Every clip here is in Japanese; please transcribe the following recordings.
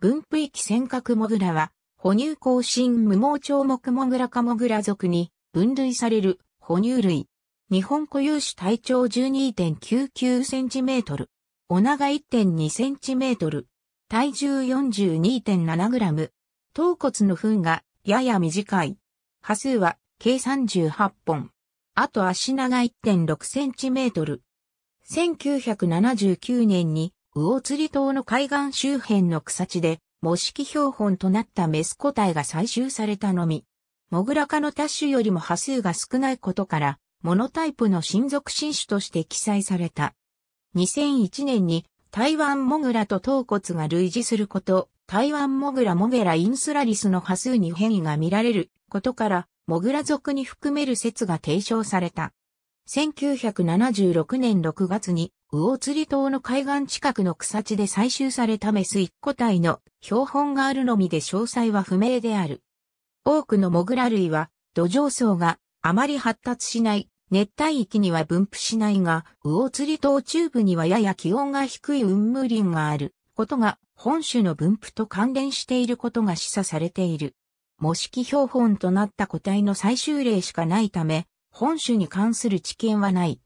分布域尖閣モグラは、哺乳更新無毛鳥目モグラ科モグラ属に分類される哺乳類。日本固有種体長 12.99cm。お長 1.2cm。体重 42.7g。頭骨の糞がやや短い。波数は計38本。あと足長 1.6cm。1979年に魚釣島の海岸周辺の草地で、模式標本となったメス個体が採集されたのみ。モグラ科の多種よりも波数が少ないことから、モノタイプの親族新種として記載された。2001年に台湾モグラと頭骨が類似すること、台湾モグラモゲラインスラリスの波数に変異が見られることから、モグラ族に含める説が提唱された。1976年6月に、魚釣島の海岸近くの草地で採集されたメス1個体の標本があるのみで詳細は不明である。多くのモグラ類は土壌層があまり発達しない熱帯域には分布しないが、魚釣島中部にはやや気温が低い雲霧林があることが本種の分布と関連していることが示唆されている。模式標本となった個体の最終例しかないため、本種に関する知見はない。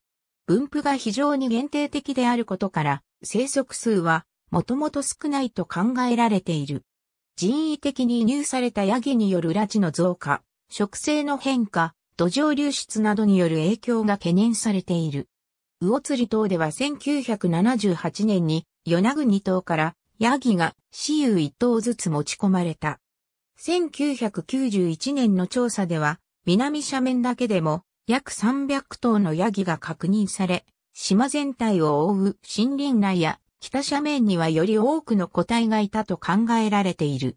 分布が非常に限定的であることから、生息数はもともと少ないと考えられている。人為的に輸入されたヤギによる拉致の増加、植生の変化、土壌流出などによる影響が懸念されている。魚釣島では1978年に与那国島からヤギが私有一頭ずつ持ち込まれた。1991年の調査では南斜面だけでも約300頭のヤギが確認され、島全体を覆う森林内や北斜面にはより多くの個体がいたと考えられている。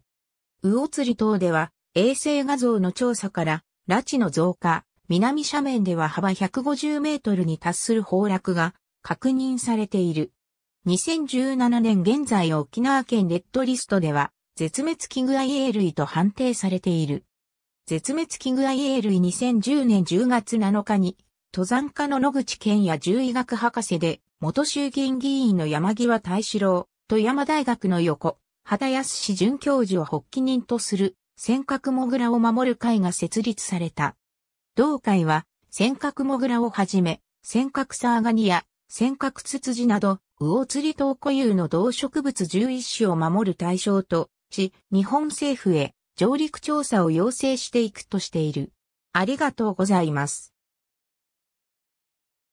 魚釣り島では衛星画像の調査から拉致の増加、南斜面では幅150メートルに達する崩落が確認されている。2017年現在沖縄県レッドリストでは絶滅危惧愛 A 類と判定されている。絶滅危惧 IA 類2010年10月7日に、登山家の野口健也獣医学博士で、元衆議院議員の山際大志郎、富山大学の横、畑康准教授を発起人とする、尖閣モグラを守る会が設立された。同会は、尖閣モグラをはじめ、尖閣サーガニア、尖閣ツツジなど、魚釣り島固有の動植物11種を守る対象とし、日本政府へ上陸調査を要請していくとしている。ありがとうございます。